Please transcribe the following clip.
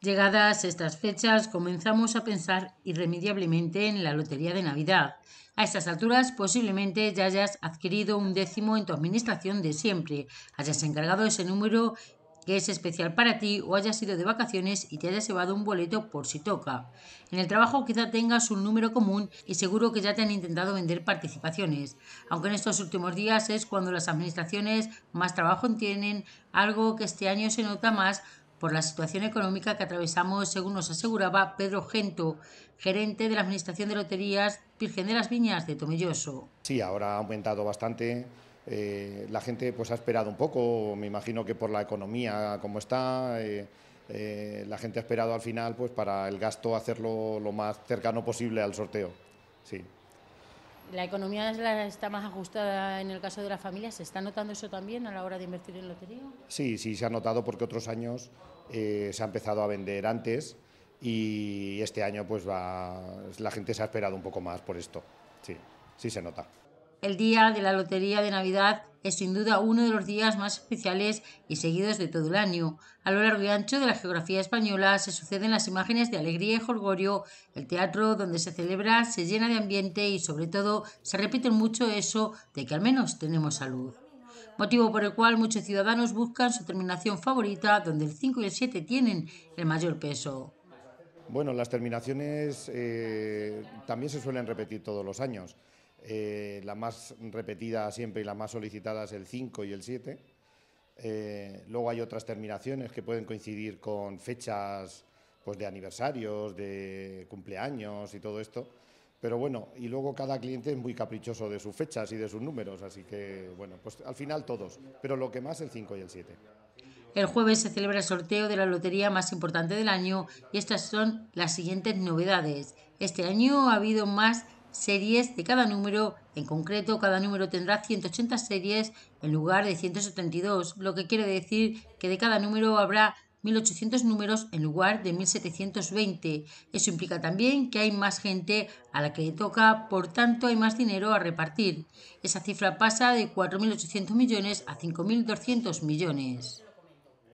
Llegadas estas fechas, comenzamos a pensar irremediablemente en la lotería de Navidad. A estas alturas, posiblemente ya hayas adquirido un décimo en tu administración de siempre, hayas encargado ese número que es especial para ti o hayas ido de vacaciones y te hayas llevado un boleto por si toca. En el trabajo quizá tengas un número común y seguro que ya te han intentado vender participaciones, aunque en estos últimos días es cuando las administraciones más trabajo tienen, algo que este año se nota más por la situación económica que atravesamos, según nos aseguraba Pedro Gento, gerente de la Administración de Loterías Virgen de las Viñas de Tomelloso. Sí, ahora ha aumentado bastante. Eh, la gente pues ha esperado un poco, me imagino que por la economía como está. Eh, eh, la gente ha esperado al final pues para el gasto hacerlo lo más cercano posible al sorteo. Sí la economía está más ajustada en el caso de las familias. ¿Se está notando eso también a la hora de invertir en lotería? Sí, sí, se ha notado porque otros años eh, se ha empezado a vender antes y este año pues va, la gente se ha esperado un poco más por esto. Sí, sí se nota. El día de la lotería de Navidad es sin duda uno de los días más especiales y seguidos de todo el año. A lo largo y ancho de la geografía española se suceden las imágenes de alegría y jorgorio, el teatro donde se celebra se llena de ambiente y sobre todo se repite mucho eso de que al menos tenemos salud motivo por el cual muchos ciudadanos buscan su terminación favorita, donde el 5 y el 7 tienen el mayor peso. Bueno, las terminaciones eh, también se suelen repetir todos los años. Eh, la más repetida siempre y la más solicitada es el 5 y el 7. Eh, luego hay otras terminaciones que pueden coincidir con fechas pues, de aniversarios, de cumpleaños y todo esto. Pero bueno, y luego cada cliente es muy caprichoso de sus fechas y de sus números, así que bueno, pues al final todos, pero lo que más el 5 y el 7. El jueves se celebra el sorteo de la lotería más importante del año y estas son las siguientes novedades. Este año ha habido más series de cada número. En concreto, cada número tendrá 180 series en lugar de 172, lo que quiere decir que de cada número habrá 1800 números en lugar de 1720. Eso implica también que hay más gente a la que le toca, por tanto hay más dinero a repartir. Esa cifra pasa de 4.800 millones a 5.200 millones.